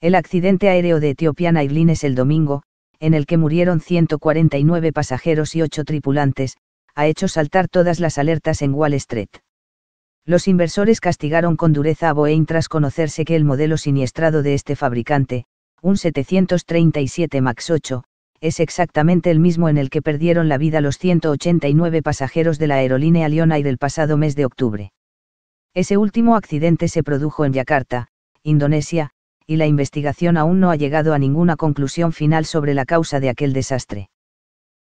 El accidente aéreo de Ethiopian Airlines el domingo, en el que murieron 149 pasajeros y 8 tripulantes, ha hecho saltar todas las alertas en Wall Street. Los inversores castigaron con dureza a Boeing tras conocerse que el modelo siniestrado de este fabricante, un 737 MAX 8, es exactamente el mismo en el que perdieron la vida los 189 pasajeros de la aerolínea Lion Air del pasado mes de octubre. Ese último accidente se produjo en Yakarta, Indonesia, y la investigación aún no ha llegado a ninguna conclusión final sobre la causa de aquel desastre.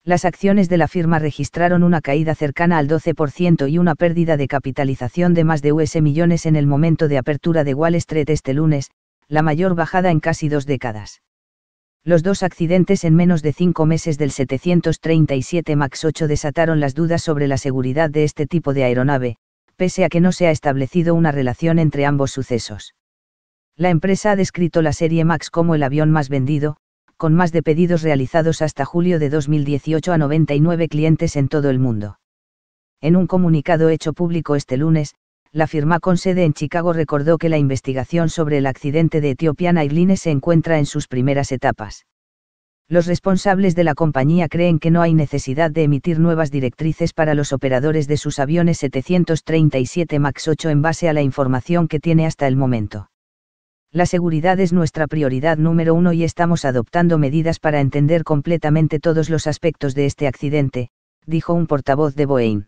Las acciones de la firma registraron una caída cercana al 12% y una pérdida de capitalización de más de US millones en el momento de apertura de Wall Street este lunes, la mayor bajada en casi dos décadas. Los dos accidentes en menos de cinco meses del 737 MAX 8 desataron las dudas sobre la seguridad de este tipo de aeronave, pese a que no se ha establecido una relación entre ambos sucesos. La empresa ha descrito la serie Max como el avión más vendido, con más de pedidos realizados hasta julio de 2018 a 99 clientes en todo el mundo. En un comunicado hecho público este lunes, la firma con sede en Chicago recordó que la investigación sobre el accidente de Ethiopian Airlines se encuentra en sus primeras etapas. Los responsables de la compañía creen que no hay necesidad de emitir nuevas directrices para los operadores de sus aviones 737 MAX 8 en base a la información que tiene hasta el momento. La seguridad es nuestra prioridad número uno y estamos adoptando medidas para entender completamente todos los aspectos de este accidente, dijo un portavoz de Boeing.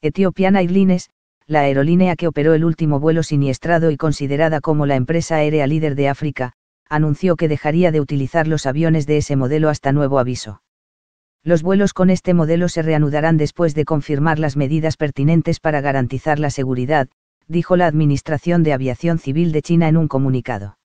Ethiopian Airlines, la aerolínea que operó el último vuelo siniestrado y considerada como la empresa aérea líder de África, anunció que dejaría de utilizar los aviones de ese modelo hasta nuevo aviso. Los vuelos con este modelo se reanudarán después de confirmar las medidas pertinentes para garantizar la seguridad, dijo la Administración de Aviación Civil de China en un comunicado.